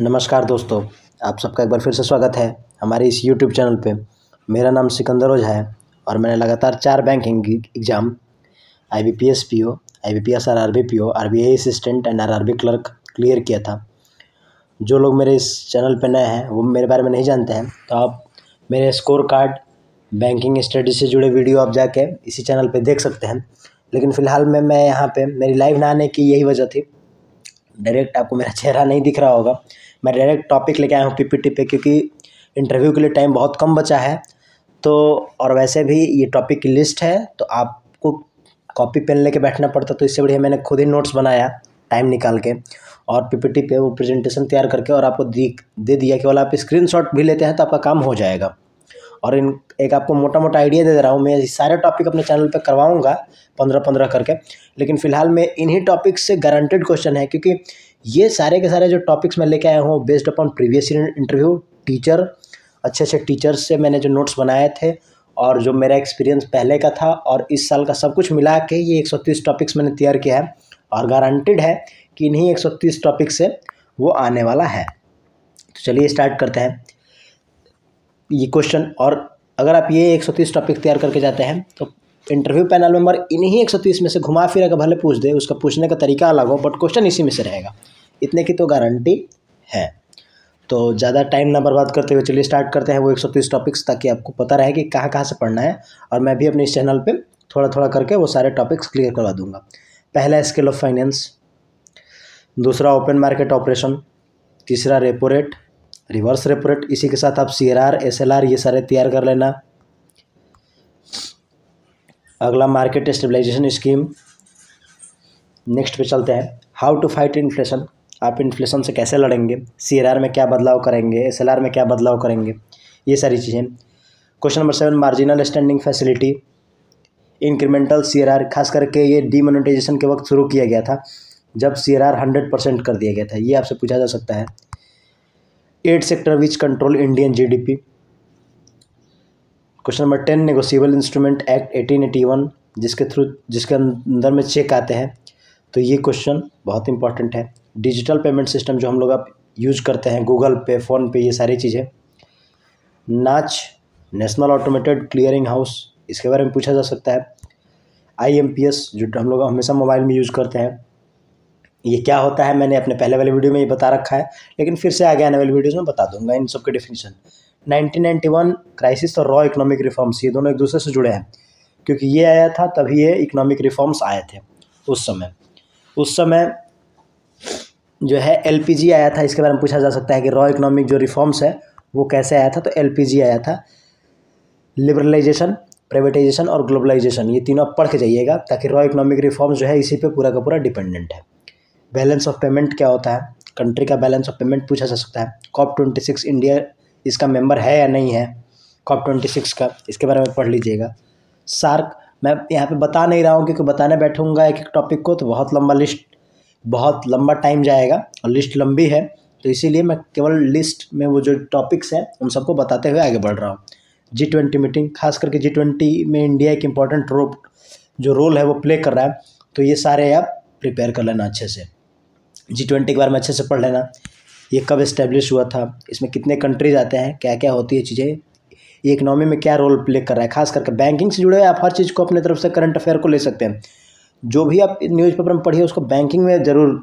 नमस्कार दोस्तों आप सबका एक बार फिर से स्वागत है हमारे इस यूट्यूब चैनल पे मेरा नाम सिकंदर ओझा है और मैंने लगातार चार banking exam I B P S P O I B P S R R B P O R B I assistant and R R B clerk clear किया था जो लोग मेरे इस चैनल पे नए हैं वो मेरे बारे में नहीं जानते हैं तो आप मेरे स्कोर कार्ड बैंकिंग स्टडी से जुड़े वीडियो आप जाके इसी चैनल पर देख सकते हैं लेकिन फ़िलहाल में मैं यहाँ पर मेरी लाइव ना आने की यही वजह थी डायरेक्ट आपको मेरा चेहरा नहीं दिख रहा होगा मैं डायरेक्ट टॉपिक लेके आया हूँ पीपीटी पे क्योंकि इंटरव्यू के लिए टाइम बहुत कम बचा है तो और वैसे भी ये टॉपिक की लिस्ट है तो आपको कॉपी पेन लेके बैठना पड़ता तो इससे बढ़िया मैंने खुद ही नोट्स बनाया टाइम निकाल के और पीपीटी पे वो प्रेजेंटेशन तैयार करके और आपको दी दे दिया केवल आप स्क्रीनशॉट भी लेते हैं तो आपका काम हो जाएगा और इन एक आपको मोटा मोटा आइडिया दे दे रहा हूँ मैं सारे टॉपिक अपने चैनल पे करवाऊँगा पंद्रह पंद्रह करके लेकिन फ़िलहाल मैं इन्हीं टॉपिक से गारंटेड क्वेश्चन है क्योंकि ये सारे के सारे जो टॉपिक्स मैं लेके आया हूँ based upon previous interview teacher अच्छे अच्छे टीचर्स से मैंने जो नोट्स बनाए थे और जो मेरा एक्सपीरियंस पहले का था और इस साल का सब कुछ मिला के ये 130 टॉपिक्स मैंने तैयार किया है और गारंटेड है कि इन्हीं 130 टॉपिक्स से वो आने वाला है तो चलिए स्टार्ट करते हैं ये क्वेश्चन और अगर आप ये 130 टॉपिक तैयार करके जाते हैं तो इंटरव्यू पैनल मेंबर इन्हीं एक में से घुमा फिरा अगर भले पूछ दे उसका पूछने का तरीका अलग हो बट क्वेश्चन इसी में से रहेगा इतने की तो गारंटी है तो ज़्यादा टाइम ना बर्बाद करते हुए चलिए स्टार्ट करते हैं वो एक सौ तीस टॉपिक्स ताकि आपको पता रहे कि कहाँ कहाँ से पढ़ना है और मैं भी अपने इस चैनल पर थोड़ा थोड़ा करके वो सारे टॉपिक्स क्लियर करवा दूंगा पहला स्केल ऑफ फाइनेंस दूसरा ओपन मार्केट ऑपरेशन तीसरा repo rate reverse repo rate इसी के साथ आप C R R S L R ये सारे तैयार कर लेना अगला मार्केट स्टेबलाइजेशन स्कीम नेक्स्ट पे चलते हैं हाउ टू फाइट इन्फ्लेशन आप इन्फ्लेशन से कैसे लड़ेंगे सी में क्या बदलाव करेंगे एस में क्या बदलाव करेंगे ये सारी चीज़ें question number seven marginal standing facility incremental सी खास करके ये डीमोनेटाइजेशन के वक्त शुरू किया गया था जब सी आर हंड्रेड परसेंट कर दिया गया था ये आपसे पूछा जा सकता है eight sector which control Indian GDP question number ten negotiable instrument act eighteen eighty one जिसके थ्रू जिसके अंदर में चेक आते हैं तो ये क्वेश्चन बहुत इंपॉर्टेंट है डिजिटल पेमेंट सिस्टम जो हम लोग अब यूज करते हैं गूगल पे फ़ोन पे ये सारी चीज़ें नाच नेशनल ऑटोमेटेड क्लियरिंग हाउस इसके बारे में पूछा जा सकता है आई एम पी एस जो हम लोग हमेशा मोबाइल में यूज़ करते हैं ये क्या होता है मैंने अपने पहले वाले वीडियो में ये बता रखा है लेकिन फिर से आगे आने वाली वीडियोज़ में बता दूंगा इन सब के डिफिनीशन 1991 क्राइसिस और रॉ इकोनॉमिक रिफॉर्म्स ये दोनों एक दूसरे से जुड़े हैं क्योंकि ये आया था तभी ये इकोनॉमिक रिफॉर्म्स आए थे उस समय उस समय जो है एल आया था इसके बारे में पूछा जा सकता है कि रॉ इकोनॉमिक जो रिफॉर्म्स है वो कैसे आया था तो एल आया था लिबरलाइजेशन प्राइवेटाइजेशन और ग्लोबलाइजेशन ये तीनों आप पढ़ के जाइएगा ताकि रॉ इकोनॉमिक रिफॉर्म्स जो है इसी पे पूरा का पूरा डिपेंडेंट है बैलेंस ऑफ पेमेंट क्या होता है कंट्री का बैलेंस ऑफ पेमेंट पूछा जा सकता है कॉप ट्वेंटी सिक्स इंडिया इसका मेंबर है या नहीं है कॉप ट्वेंटी सिक्स का इसके बारे में पढ़ लीजिएगा सार्क मैं यहाँ पे बता नहीं रहा हूँ क्योंकि बताने बैठूंगा एक एक टॉपिक को तो बहुत लंबा लिस्ट बहुत लंबा टाइम जाएगा और लिस्ट लंबी है तो इसीलिए मैं केवल लिस्ट में वो जो टॉपिक्स हैं उन सबको बताते हुए आगे बढ़ रहा हूँ जी ट्वेंटी मीटिंग खास करके जी ट्वेंटी में इंडिया एक इम्पॉर्टेंट रो जो रोल है वो प्ले कर रहा है तो ये सारे आप प्रिपेयर कर लेना अच्छे से जी ट्वेंटी के बारे में अच्छे से पढ़ लेना ये कब इस्टेब्लिश हुआ था इसमें कितने कंट्रीज आते हैं क्या क्या होती है चीज़ें ये इकनॉमी में क्या रोल प्ले कर रहा है खास करके बैंकिंग से जुड़े हुए आप हर चीज़ को अपने तरफ से करंट अफेयर को ले सकते हैं जो भी आप न्यूज़पेपर में पढ़िए उसको बैंकिंग में ज़रूर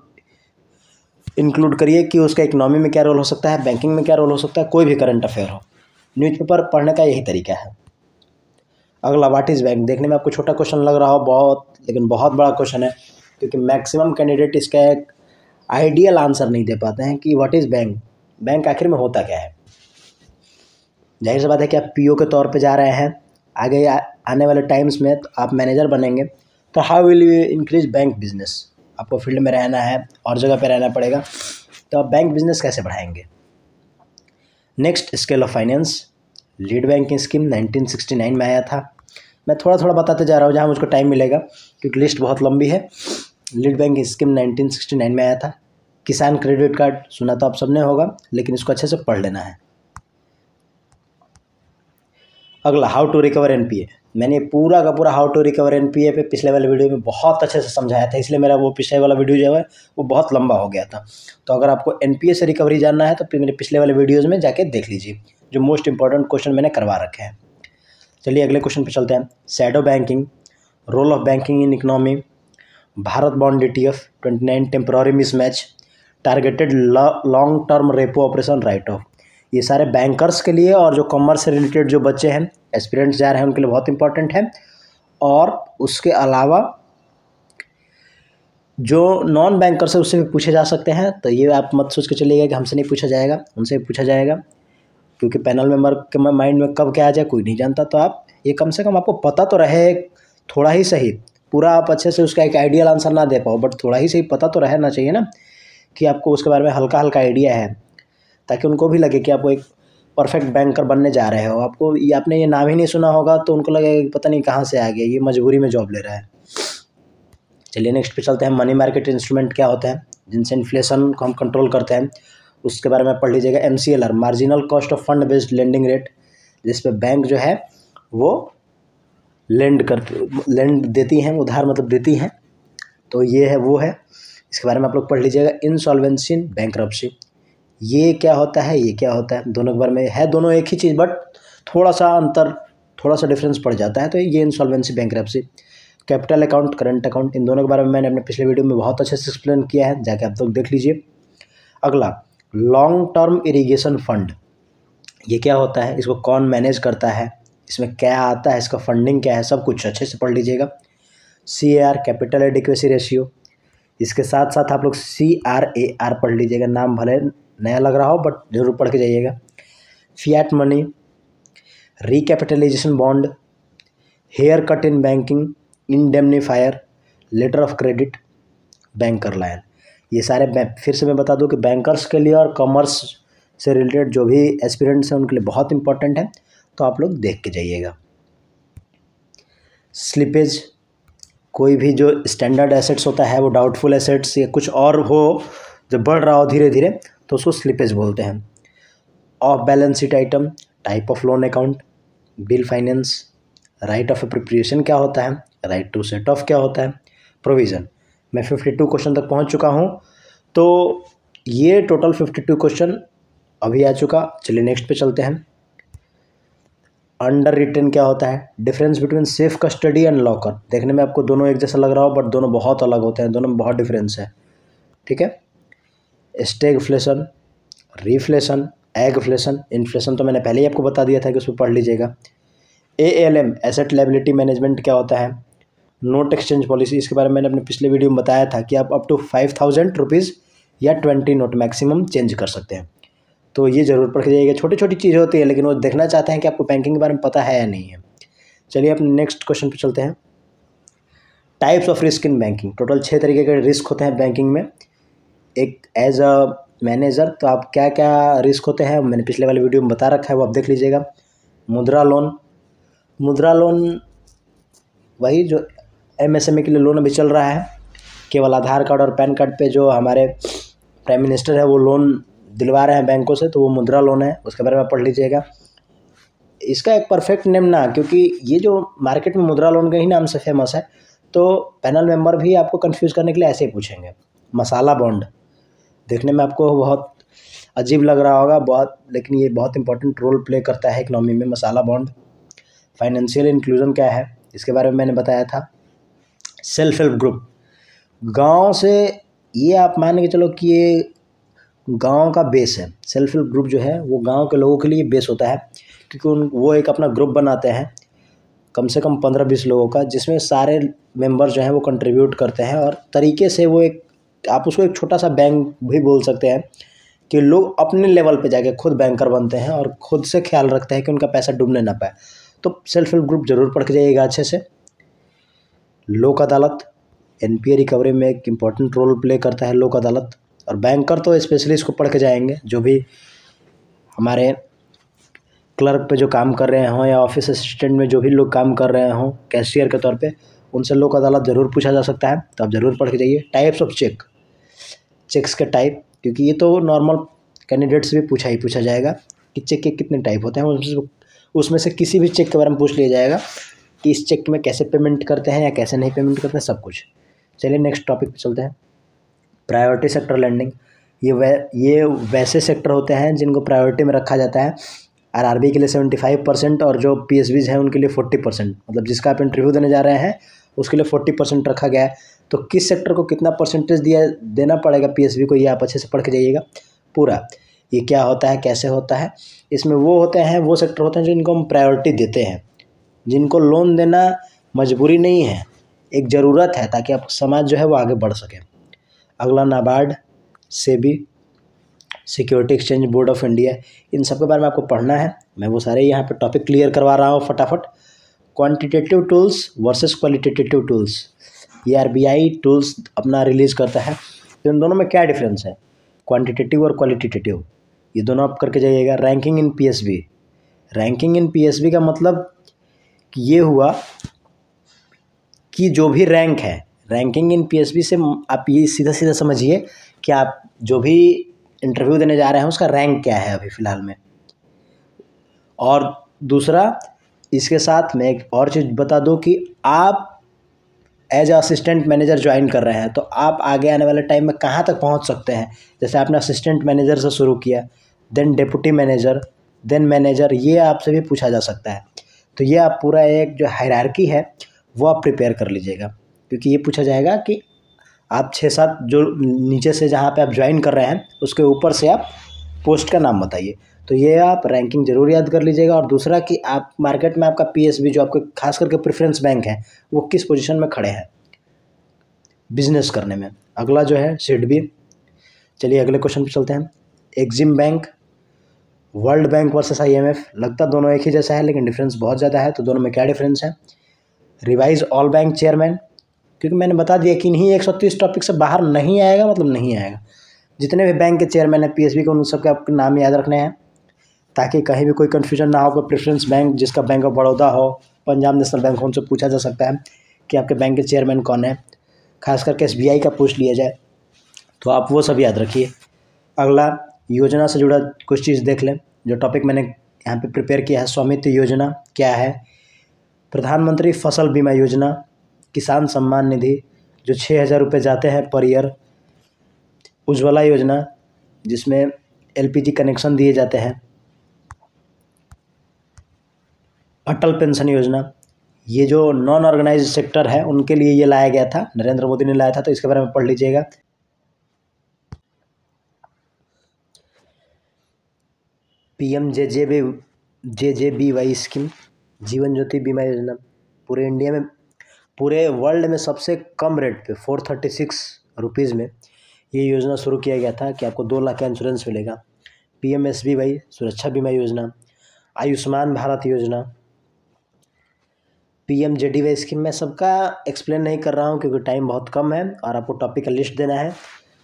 इंक्लूड करिए कि उसका इकनॉमी में क्या रोल हो सकता है बैंकिंग में क्या रोल हो सकता है कोई भी करंट अफेयर हो न्यूज़पेपर पढ़ने का यही तरीका है अगला वाट इज़ बैंक देखने में आपको छोटा क्वेश्चन लग रहा हो बहुत लेकिन बहुत बड़ा क्वेश्चन है क्योंकि मैक्सिमम कैंडिडेट इसका एक आइडियल आंसर नहीं दे पाते हैं कि वाट इज़ बैंक बैंक आखिर में होता क्या है जाहिर सी बात है कि आप पी के तौर पर जा रहे हैं आगे आने वाले टाइम्स में तो आप मैनेजर बनेंगे तो how will you increase bank business आपको फील्ड में रहना है और जगह पर रहना पड़ेगा तो आप बैंक बिजनेस कैसे बढ़ाएंगे next scale of finance lead banking scheme 1969 में आया था मैं थोड़ा थोड़ा बताते जा रहा हूँ जहाँ मुझको टाइम मिलेगा क्योंकि लिस्ट बहुत लंबी है लीड बैंकिंग स्कीम 1969 में आया था किसान क्रेडिट कार्ड सुना तो आप सबने होगा लेकिन इसको अच्छे से पढ़ लेना है अगला हाउ टू रिकवर एन मैंने पूरा का पूरा how to recover N P A पे पिछले वाले वीडियो में बहुत अच्छे से समझाया था इसलिए मेरा वो पिछले वाला वीडियो जो है वो बहुत लंबा हो गया था तो अगर आपको एन पी ए से रिकवरी जानना है तो मेरे पिछले वाले वीडियोज़ में जाके देख लीजिए जो मोस्ट इंपॉर्टेंट क्वेश्चन मैंने करवा रखे हैं चलिए अगले क्वेश्चन पर चलते हैं shadow banking role of banking in economy Bharat bond D T F twenty nine temporary mismatch targeted long term repo operation write off ये सारे बैंकर्स के लिए और जो कॉमर्स से रिलेटेड जो बच्चे हैं एक्सपीरियंट्स जा रहे हैं उनके लिए बहुत इंपॉर्टेंट है और उसके अलावा जो नॉन बैंकर्स है उससे भी पूछे जा सकते हैं तो ये आप मत सोच के चलिएगा कि हमसे नहीं पूछा जाएगा उनसे भी पूछा जाएगा क्योंकि पैनल मेंबर के माइंड में कब क्या आ जाए कोई नहीं जानता तो आप ये कम से कम आपको पता तो रहे थोड़ा ही सही पूरा आप अच्छे से उसका एक आइडियल आंसर ना दे पाओ बट थोड़ा ही सही पता तो रहना चाहिए ना कि आपको उसके बारे में हल्का हल्का आइडिया है ताकि उनको भी लगे कि आप एक परफेक्ट बैंकर बनने जा रहे हो आपको ये आपने ये नाम ही नहीं सुना होगा तो उनको लगेगा कि पता नहीं कहाँ से आ गया ये मजबूरी में जॉब ले रहा है चलिए नेक्स्ट पे चलते हैं मनी मार्केट इंस्ट्रूमेंट क्या होता है जिनसे इन्फ्लेशन को हम कंट्रोल करते हैं उसके बारे में पढ़ लीजिएगा M C L R marginal cost of fund based lending rate जिस पर बैंक जो है वो लेंड कर लेंड देती हैं उधार मतलब देती हैं तो ये है वो है इसके बारे में आप लोग पढ़ लीजिएगा इनसॉल्वेंसी बैंक ये क्या होता है ये क्या होता है दोनों के बारे में है दोनों एक ही चीज़ बट थोड़ा सा अंतर थोड़ा सा डिफरेंस पड़ जाता है तो ये insolvency bank capital account current account इन दोनों के बारे में मैंने अपने पिछले वीडियो में बहुत अच्छे से एक्सप्लेन किया है जाके आप लोग तो देख लीजिए अगला लॉन्ग टर्म इरीगेशन फंड ये क्या होता है इसको कौन मैनेज करता है इसमें क्या आता है इसका फंडिंग क्या है सब कुछ अच्छे से पढ़ लीजिएगा C R capital adequacy ratio इसके साथ साथ आप लोग सी आर ए आर पढ़ लीजिएगा नाम भले नया लग रहा हो बट जरूर पढ़ के जाइएगा fiat money recapitalization bond hair cut in banking indemnifier letter of credit banker line ये सारे फिर से मैं बता दूं कि बैंकर्स के लिए और कॉमर्स से रिलेटेड जो भी एस्पिरेंट्स हैं उनके लिए बहुत इंपॉर्टेंट है तो आप लोग देख के जाइएगा स्लिपेज कोई भी जो स्टैंडर्ड एसेट्स होता है वो डाउटफुल एसेट्स या कुछ और हो जब बढ़ रहा हो धीरे धीरे तो उसको स्लिपेज बोलते हैं off balance sheet item type of loan account bill finance write off appropriation क्या होता है राइट टू सेट ऑफ क्या होता है प्रोविज़न मैं फिफ्टी टू क्वेश्चन तक पहुंच चुका हूं तो ये टोटल फिफ्टी टू क्वेश्चन अभी आ चुका चलिए नेक्स्ट पे चलते हैं अंडर रिटर्न क्या होता है difference between safe custody and locker देखने में आपको दोनों एक जैसा लग रहा हो बट दोनों बहुत अलग होते हैं दोनों में बहुत डिफरेंस है ठीक है स्टेगफ्लेशन रिफ्लेशन एगफ्लेशन इन्फ्लेशन तो मैंने पहले ही आपको बता दिया था कि उसमें पढ़ लीजिएगा A L M asset liability management क्या होता है नोट एक्सचेंज पॉलिसी इसके बारे में मैंने अपने पिछले वीडियो में बताया था कि आप up to five thousand rupees या ट्वेंटी नोट मैक्सिमम चेंज कर सकते हैं तो ये ज़रूर पढ़ के जाइएगा छोटी छोटी चीज़ें होती है लेकिन वो देखना चाहते हैं कि आपको बैंकिंग के बारे में पता है या नहीं है चलिए अपने नेक्स्ट क्वेश्चन पर चलते हैं types of risk in banking total छः तरीके के रिस्क होते हैं बैंकिंग में एक एज अ मैनेजर तो आप क्या क्या रिस्क होते हैं मैंने पिछले वाले वीडियो में बता रखा है वो आप देख लीजिएगा मुद्रा लोन मुद्रा लोन वही जो एम एस एम ए के लिए लोन अभी चल रहा है केवल आधार कार्ड और पैन कार्ड पे जो हमारे प्राइम मिनिस्टर है वो लोन दिलवा रहे हैं बैंकों से तो वो मुद्रा लोन है उसके बारे में पढ़ लीजिएगा इसका एक परफेक्ट नेम ना क्योंकि ये जो मार्केट में मुद्रा लोन के ही नाम से फेमस है तो पैनल मेंबर भी आपको कंफ्यूज करने के लिए ऐसे ही पूछेंगे मसाला बॉन्ड देखने में आपको बहुत अजीब लग रहा होगा बहुत लेकिन ये बहुत इंपॉर्टेंट रोल प्ले करता है इकनॉमी में मसाला बॉन्ड फाइनेंशियल इंक्लूजन क्या है इसके बारे में मैंने बताया था सेल्फ हेल्प ग्रुप गांव से ये आप मान के चलो कि ये गांव का बेस है सेल्फ हेल्प ग्रुप जो है वो गांव के लोगों के लिए बेस होता है क्योंकि उन वो एक अपना ग्रुप बनाते हैं कम से कम पंद्रह बीस लोगों का जिसमें सारे मेंबर जो हैं वो कंट्रीब्यूट करते हैं और तरीके से वो एक आप उसको एक छोटा सा बैंक भी बोल सकते हैं कि लोग अपने लेवल पे जाके खुद बैंकर बनते हैं और खुद से ख्याल रखते हैं कि उनका पैसा डूबने ना पाए तो सेल्फ हेल्प ग्रुप जरूर पढ़ के जाइएगा अच्छे से लोक अदालत एन रिकवरी में एक इम्पॉर्टेंट रोल प्ले करता है लोक अदालत और बैंकर तो स्पेशली इसको पढ़ के जाएंगे जो भी हमारे क्लर्क पे जो काम कर रहे हों या ऑफिस असिस्टेंट में जो भी लोग काम कर रहे हों कैशियर के तौर पे उनसे लोक अदालत ज़रूर पूछा जा सकता है तो आप ज़रूर पढ़ के जाइए टाइप्स ऑफ चेक चेक्स का टाइप क्योंकि ये तो नॉर्मल कैंडिडेट से भी पूछा ही पूछा जाएगा कि चेक के कितने टाइप होते हैं उसमें उसमें से किसी भी चेक के बारे में पूछ लिया जाएगा कि इस चेक में कैसे पेमेंट करते हैं या कैसे नहीं पेमेंट करते हैं सब कुछ चलिए नेक्स्ट टॉपिक पर चलते हैं प्रायोरिटी सेक्टर लैंडिंग ये वै ये वैसे सेक्टर होते हैं जिनको प्रायोरिटी में रखा जाता है बी के लिए सेवेंटी फाइव परसेंट और जो पी हैं उनके लिए फोर्टी परसेंट मतलब जिसका आप इंटरव्यू देने जा रहे हैं उसके लिए फोर्टी परसेंट रखा गया है तो किस सेक्टर को कितना परसेंटेज दिया देना पड़ेगा पीएसबी को ये आप अच्छे से पढ़ के जाइएगा पूरा ये क्या होता है कैसे होता है इसमें वो होते हैं वो सेक्टर होते हैं जो इनको हम प्रायोरिटी देते हैं जिनको लोन देना मजबूरी नहीं है एक ज़रूरत है ताकि आप समाज जो है वो आगे बढ़ सके अगला NABARD SEBI security exchange board of India इन सब के बारे में आपको पढ़ना है मैं वो सारे यहाँ पर टॉपिक क्लियर करवा रहा हूँ फटाफट quantitative tools versus qualitative tools ये आर टूल्स अपना रिलीज़ करता है तो इन दोनों में क्या डिफरेंस है क्वान्टिटेटिव और क्वालिटेटिव ये दोनों आप करके जाइएगा ranking in B ranking in B का मतलब ये हुआ कि जो भी रैंक है रैंकिंग इन बी से आप ये सीधा सीधा समझिए कि आप जो भी इंटरव्यू देने जा रहे हैं उसका रैंक क्या है अभी फ़िलहाल में और दूसरा इसके साथ मैं एक और चीज़ बता दूं कि आप as a assistant manager join कर रहे हैं तो आप आगे आने वाले टाइम में कहाँ तक पहुँच सकते हैं जैसे आपने असिस्टेंट मैनेजर से शुरू किया then deputy manager then manager ये आपसे भी पूछा जा सकता है तो ये आप पूरा एक जो हायरार्की है वो आप प्रिपेयर कर लीजिएगा क्योंकि ये पूछा जाएगा कि आप छः सात जो नीचे से जहाँ पे आप ज्वाइन कर रहे हैं उसके ऊपर से आप पोस्ट का नाम बताइए तो ये आप रैंकिंग जरूर याद कर लीजिएगा और दूसरा कि आप मार्केट में आपका पीएसबी जो आपके खास करके प्रेफरेंस बैंक है वो किस पोजीशन में खड़े हैं बिजनेस करने में अगला जो है सीट बी चलिए अगले क्वेश्चन पर चलते हैं EXIM bank world bank versus IMF लगता दोनों एक ही जैसा है लेकिन डिफरेंस बहुत ज़्यादा है तो दोनों में क्या डिफरेंस है रिवाइज ऑल बैंक चेयरमैन क्योंकि मैंने बता दिया कि नहीं एक टॉपिक से बाहर नहीं आएगा मतलब नहीं आएगा जितने भी बैंक के चेयरमैन है पीएसबी के उन सबके आपके नाम याद रखने हैं ताकि कहीं भी कोई कन्फ्यूजन ना हो कि प्रेफरेंस बैंक जिसका बैंक ऑफ बड़ौदा हो पंजाब नेशनल बैंक हो उनसे पूछा जा सकता है कि आपके बैंक के चेयरमैन कौन है खास करके एस का पूछ लिया जाए तो आप वो सब याद रखिए अगला योजना से जुड़ा कुछ चीज़ देख लें जो टॉपिक मैंने यहाँ पे प्रिपेयर किया है स्वामित्व योजना क्या है प्रधानमंत्री फसल बीमा योजना किसान सम्मान निधि जो छः हज़ार रुपये जाते हैं पर ईयर उज्ज्वला योजना जिसमें एलपीजी कनेक्शन दिए जाते हैं अटल पेंशन योजना ये जो नॉन ऑर्गेनाइज सेक्टर है उनके लिए ये लाया गया था नरेंद्र मोदी ने लाया था तो इसके बारे में पढ़ लीजिएगा P M J J B J J B Y scheme Jeevan Jyoti बीमा योजना पूरे इंडिया में पूरे वर्ल्ड में सबसे कम रेट पे फोर थर्टी सिक्स रुपीज़ में ये योजना शुरू किया गया था कि आपको दो लाख का इंश्योरेंस मिलेगा P M S B Y Suraksha Bima Yojana Ayushman Bharat Yojana P M J D Y scheme मैं सबका एक्सप्लेन नहीं कर रहा हूँ क्योंकि टाइम बहुत कम है और आपको टॉपिक का लिस्ट देना है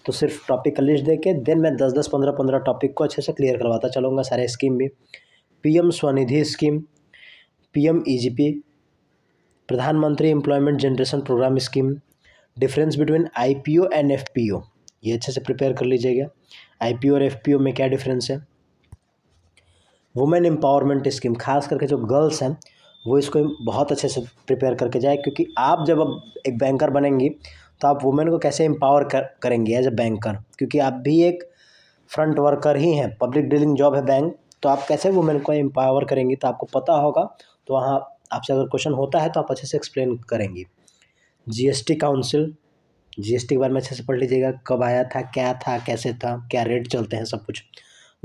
तो सिर्फ टॉपिक का लिस्ट दे के देन मैं दस दस पंद्रह पंद्रह टॉपिक को अच्छे से क्लियर करवाता चलूँगा सारे स्कीम भी P M Svanidhi scheme P M E G P Pradhan Mantri employment generation programme scheme difference between I P O and F P O ये अच्छे से प्रिपेयर कर लीजिएगा आईपीओ और एफपीओ में क्या डिफरेंस है वुमेन एम्पावरमेंट स्कीम खास करके जो गर्ल्स हैं वो इसको बहुत अच्छे से प्रिपेयर करके जाए क्योंकि आप जब अब एक बैंकर बनेंगी तो आप वुमेन को कैसे एम्पावर कर, करेंगी एज ए बैंकर क्योंकि आप भी एक फ्रंट वर्कर ही हैं पब्लिक डीलिंग जॉब है बैंक तो आप कैसे वुमेन को एम्पावर करेंगी तो आपको पता होगा तो वहाँ आपसे अगर क्वेश्चन होता है तो आप अच्छे से एक्सप्लेन करेंगी GST council G S T के बारे में अच्छे से पढ़ लीजिएगा कब आया था क्या था कैसे था क्या रेट चलते हैं सब कुछ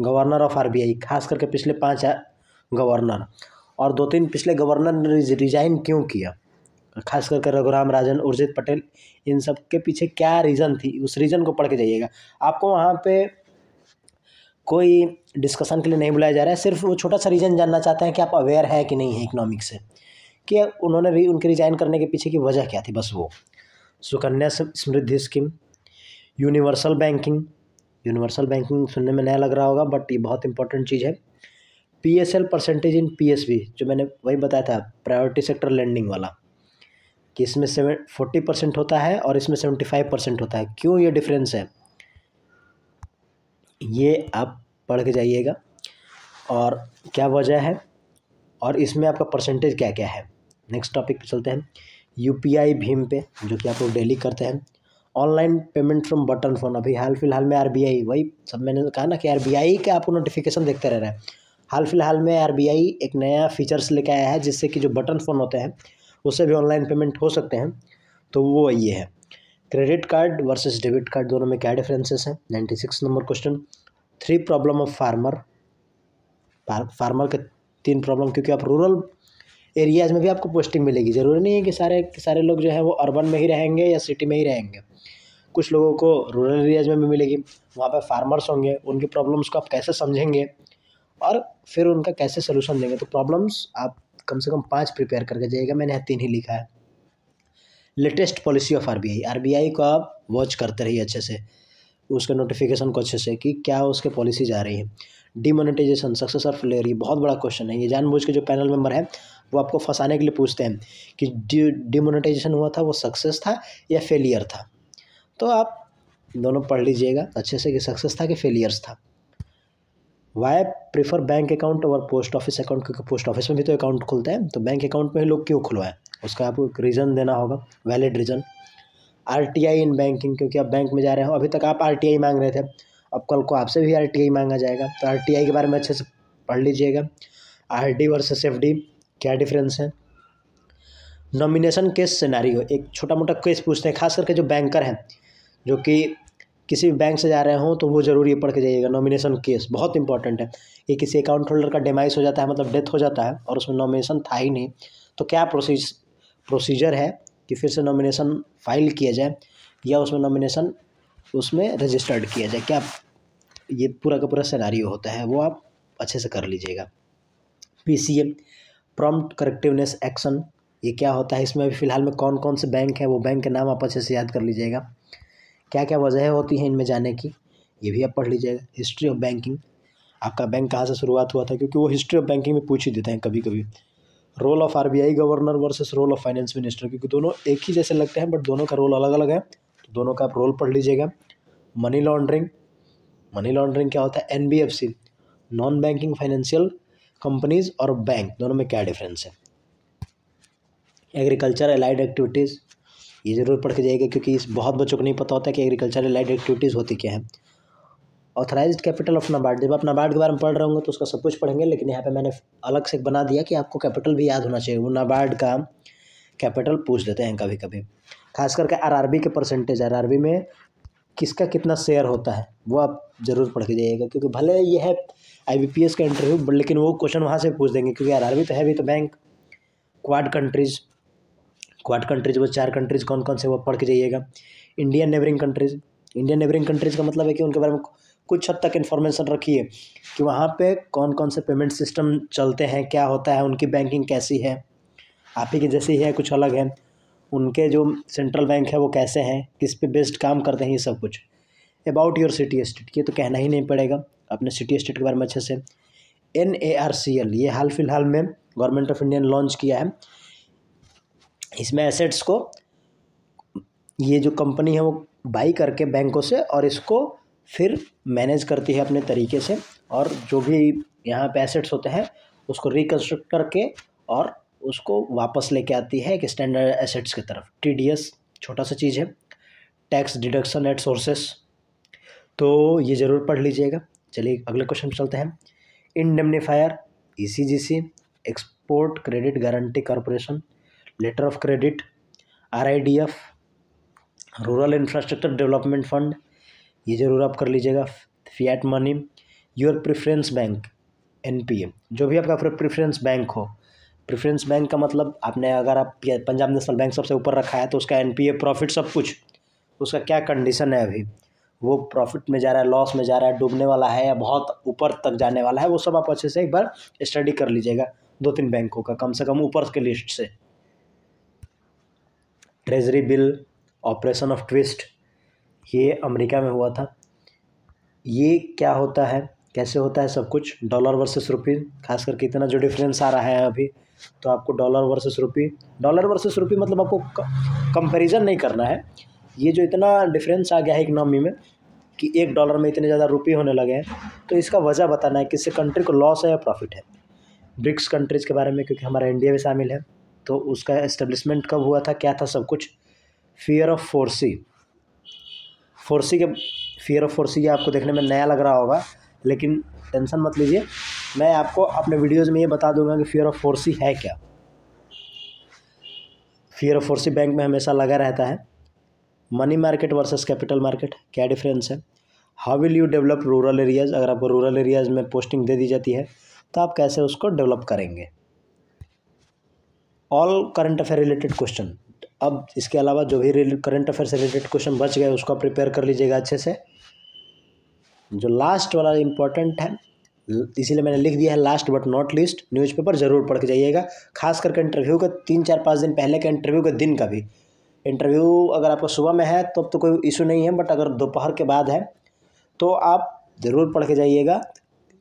governor of R B I खास करके पिछले पाँच गवर्नर और दो तीन पिछले गवर्नर ने रिजाइन क्यों किया खास करके रघुराम राजन उर्जित पटेल इन सब के पीछे क्या रीज़न थी उस रीज़न को पढ़ के जाइएगा आपको वहाँ पर कोई डिस्कशन के लिए नहीं बुलाया जा रहा है सिर्फ वो छोटा सा रीज़न जानना चाहते हैं कि आप अवेयर हैं कि नहीं हैं इकोनॉमिक से कि उन्होंने भी उनके रिजाइन करने के पीछे की वजह क्या थी बस वो Sukanya Samriddhi scheme universal banking universal banking सुनने में नया लग रहा होगा बट ये बहुत इंपॉर्टेंट चीज़ है P S L percentage in P S जो मैंने वही बताया था प्रायोरिटी सेक्टर लैंडिंग वाला कि इसमें सेवन फोर्टी परसेंट होता है और इसमें सेवेंटी फाइव परसेंट होता है क्यों ये डिफरेंस है ये आप पढ़ के जाइएगा और क्या वजह है और इसमें आपका परसेंटेज क्या क्या है नेक्स्ट टॉपिक पे चलते हैं यू पी आई भीम पे जो कि आप लोग डेली करते हैं online payment from button phone अभी हाल फिलहाल में आर बी आई वही सब मैंने तो कहा ना कि आर बी आई के आपको नोटिफिकेशन देखते रह रहे हैं हाल फिलहाल में आर बी आई एक नया फीचर्स लेके आया है जिससे कि जो बटन फ़ोन होते हैं उससे भी ऑनलाइन पेमेंट हो सकते हैं तो वो ये है credit card versus debit card दोनों में क्या डिफरेंसेस हैं ninety six number question three problem of farmer farmer के तीन प्रॉब्लम क्योंकि आप रूरल एरियाज़ में भी आपको पोस्टिंग मिलेगी ज़रूरी नहीं है कि सारे सारे लोग जो है वो अर्बन में ही रहेंगे या सिटी में ही रहेंगे कुछ लोगों को रूरल एरियाज़ में भी मिलेगी वहाँ पर फार्मर्स होंगे उनकी प्रॉब्लम्स को आप कैसे समझेंगे और फिर उनका कैसे सोल्यूशन देंगे तो प्रॉब्लम्स आप कम से कम पाँच प्रिपेयर करके जाइएगा मैंने यहाँ तीन ही लिखा है latest policy of RBI RBI को आप वॉच करते रहिए अच्छे से उसके नोटिफिकेशन को अच्छे से कि क्या उसके पॉलिसी जा रही है सक्सेस सक्सेसर फेलियर ये बहुत बड़ा क्वेश्चन है ये जानबूझ के जो पैनल मेंबर है वो आपको फंसाने के लिए पूछते हैं कि डिमोनेटाइजेशन हुआ था वो सक्सेस था या फेलियर था तो आप दोनों पढ़ लीजिएगा अच्छे से कि सक्सेस था कि फेलियर्स था वाई प्रीफर बैंक अकाउंट और पोस्ट ऑफिस अकाउंट क्योंकि पोस्ट ऑफिस में भी तो अकाउंट खुलते हैं तो बैंक अकाउंट में लोग क्यों खुलवाएं उसका आपको एक रीज़न देना होगा valid reason R T I in banking क्योंकि आप बैंक में जा रहे हो अभी तक आप आर टी आई मांग रहे थे अब कल को आपसे भी आर मांगा जाएगा तो आर के बारे में अच्छे से पढ़ लीजिएगा आर डी वर्सेस एफ क्या डिफरेंस है नॉमिनेशन केस सिनारी एक छोटा मोटा केस पूछते हैं खास करके जो बैंकर हैं जो कि किसी भी बैंक से जा रहे हों तो वो जरूर ये पढ़ के जाइएगा नॉमिनेशन केस बहुत इंपॉर्टेंट है ये किसी अकाउंट होल्डर का डेमाइस हो जाता है मतलब डेथ हो जाता है और उसमें नॉमिनेशन था ही नहीं तो क्या प्रोसीज प्रोसीजर है कि फिर से नॉमिनेशन फाइल किया जाए या उसमें नॉमिनेशन उसमें रजिस्टर्ड किया जाए क्या ये पूरा का पूरा सिनारियो होता है वो आप अच्छे से कर लीजिएगा P C M prompt correctiveness action ये क्या होता है इसमें अभी फ़िलहाल में कौन कौन से बैंक है वो बैंक के नाम आप अच्छे से याद कर लीजिएगा क्या क्या वजह होती हैं इनमें जाने की ये भी आप पढ़ लीजिएगा हिस्ट्री ऑफ बैंकिंग आपका बैंक कहाँ से शुरुआत हुआ था क्योंकि वो हिस्ट्री ऑफ बैंकिंग में पूछ ही देते हैं कभी कभी role of RBI governor versus role of finance minister क्योंकि दोनों एक ही जैसे लगते हैं बट दोनों का रोल अलग अलग है दोनों का आप रोल पढ़ लीजिएगा मनी लॉन्ड्रिंग मनी लॉन्ड्रिंग क्या होता है N non banking financial companies और बैंक दोनों में क्या डिफरेंस है एग्रीकल्चर एलाइड एक्टिविटीज़ ये ज़रूर पढ़ के जाइएगा क्योंकि इस बहुत बच्चों को नहीं पता होता है कि एग्रीकल्चर एलाइड एक्टिविटीज़ होती क्या है ऑथराइज कैपिटल ऑफ नाबार्ड जब आप नाबार्ड के बारे में पढ़ रहे होंगे तो उसका सब कुछ पढ़ेंगे लेकिन यहाँ पे मैंने अलग से बना दिया कि आपको कैपिटल भी याद होना चाहिए वो नाबार्ड का कैपिटल पूछ लेते हैं कभी कभी खास करके आरआरबी के परसेंटेज आरआरबी में किसका कितना शेयर होता है वो आप ज़रूर पढ़ के जाइएगा क्योंकि भले ये है आईबीपीएस का इंटरव्यू लेकिन वो क्वेश्चन वहाँ से पूछ देंगे क्योंकि आरआरबी तो है भी तो bank quad countries quad countries वो चार कंट्रीज़ कौन कौन से वो पढ़ के जाइएगा Indian neighbouring countries Indian neighbouring countries का मतलब है कि उनके बारे में कुछ हद तक इन्फॉर्मेशन रखिए कि वहाँ पर कौन कौन से पेमेंट सिस्टम चलते हैं क्या होता है उनकी बैंकिंग कैसी है आप ही की जैसी है कुछ अलग है उनके जो सेंट्रल बैंक है वो कैसे हैं किस पे बेस्ट काम करते हैं ये सब कुछ अबाउट योर सिटी स्टेट ये तो कहना ही नहीं पड़ेगा अपने सिटी स्टेट के बारे में अच्छे से N A R C L ये हाल फिलहाल में गवर्नमेंट ऑफ इंडिया ने लॉन्च किया है इसमें एसेट्स को ये जो कंपनी है वो बाई करके बैंकों से और इसको फिर मैनेज करती है अपने तरीके से और जो भी यहाँ पे एसेट्स होते हैं उसको रिकन्स्ट्रक्ट करके और उसको वापस लेके आती है एक स्टैंडर्ड एसेट्स की तरफ टी छोटा सा चीज़ है टैक्स डिडक्शन एट सोर्सेस तो ये ज़रूर पढ़ लीजिएगा चलिए अगले क्वेश्चन चलते हैं indemnifier C export credit guarantee corporation letter of credit F rural infrastructure development fund ये ज़रूर आप कर लीजिएगा fiat money your preference bank M जो भी आपका प्रेफरेंस बैंक हो प्रेफरेंस बैंक का मतलब आपने अगर आप पंजाब नेशनल बैंक सबसे ऊपर रखा है तो उसका एन पी ए प्रॉफिट सब कुछ उसका क्या कंडीशन है अभी वो प्रॉफिट में जा रहा है लॉस में जा रहा है डूबने वाला है या बहुत ऊपर तक जाने वाला है वो सब आप अच्छे से एक बार स्टडी कर लीजिएगा दो तीन बैंकों का कम से कम ऊपर के लिस्ट से ट्रेजरी बिल ऑपरेशन ऑफ ट्विस्ट ये अमेरिका में हुआ था ये क्या होता है कैसे होता है सब कुछ डॉलर वर्सेस रुपये खास करके इतना जो डिफरेंस आ रहा है अभी तो आपको dollar versus rupee dollar versus rupee मतलब आपको कंपैरिजन नहीं करना है ये जो इतना डिफरेंस आ गया है इकनॉमी में कि एक डॉलर में इतने ज़्यादा रुपये होने लगे हैं तो इसका वजह बताना है किससे कंट्री को लॉस है या प्रॉफिट है ब्रिक्स कंट्रीज़ के बारे में क्योंकि हमारा इंडिया भी शामिल है तो उसका इस्टेब्लिशमेंट कब हुआ था क्या था सब कुछ फियर ऑफ फोर्सी फोर्सी के फियर ऑफ फोर्सी ये आपको देखने में नया लग रहा होगा लेकिन टेंशन मत लीजिए मैं आपको अपने वीडियोस में ये बता दूंगा कि फियर ऑफ फोर्सी है क्या फियर ऑफ फोर्सी बैंक में हमेशा लगा रहता है money market versus capital market क्या डिफरेंस है how will you develop rural areas अगर आपको रूरल एरियाज़ में पोस्टिंग दे दी जाती है तो आप कैसे उसको डेवलप करेंगे all current affair related question अब इसके अलावा जो भी करंट अफेयर से रिलेटेड क्वेश्चन बच गए उसको प्रिपेयर कर लीजिएगा अच्छे से जो लास्ट वाला इम्पॉर्टेंट है इसीलिए मैंने लिख दिया है last but not least newspaper ज़रूर पढ़ के जाइएगा खास करके इंटरव्यू का तीन चार पाँच दिन पहले का इंटरव्यू के दिन का भी इंटरव्यू अगर आपका सुबह में है तो अब तो कोई इशू नहीं है बट अगर दोपहर के बाद है तो आप ज़रूर पढ़ के जाइएगा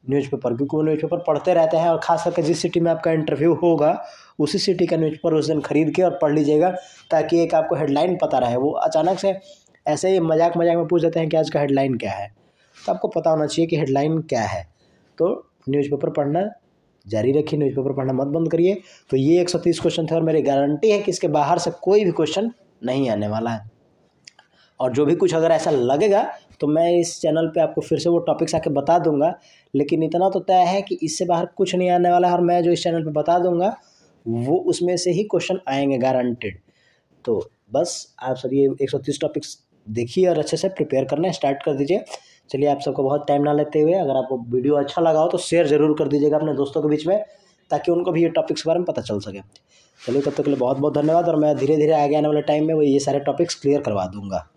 न्यूज़पेपर क्योंकि वो न्यूज़पेपर पढ़ते रहते हैं और ख़ास करके जिस सिटी में आपका इंटरव्यू होगा उसी सिटी का न्यूज़पेपर उस दिन खरीद के और पढ़ लीजिएगा ताकि एक आपको हेडलाइन पता रहे वो अचानक से ऐसे ही मजाक मजाक में पूछ देते हैं कि आज का हेडलाइन क्या है तो आपको पता होना चाहिए कि हेडलाइन क्या है तो न्यूज़पेपर पढ़ना जारी रखिए न्यूज़पेपर पढ़ना मत बंद करिए तो ये तीस क्वेश्चन थे और मेरी गारंटी है कि इसके बाहर से कोई भी क्वेश्चन नहीं आने वाला है और जो भी कुछ अगर ऐसा लगेगा तो मैं इस चैनल पे आपको फिर से वो टॉपिक्स आके बता दूंगा लेकिन इतना तो तय है कि इससे बाहर कुछ नहीं आने वाला है और मैं जो इस चैनल पे बता दूंगा वो उसमें से ही क्वेश्चन आएंगे गारंटेड तो बस आप सभी एक सौ तीस टॉपिक्स देखिए और अच्छे से प्रिपेयर करना स्टार्ट कर दीजिए चलिए आप सबको बहुत टाइम ना लेते हुए अगर आपको वीडियो अच्छा लगा हो तो शेयर ज़रूर कर दीजिएगा अपने दोस्तों के बीच में ताकि उनको भी ये टॉपिक्स के बारे में पता चल सके चलिए तब तक के लिए बहुत बहुत धन्यवाद और मैं धीरे धीरे आगे आने वाले टाइम में वो ये सारे टॉपिक्स क्लियर करवा दूँगा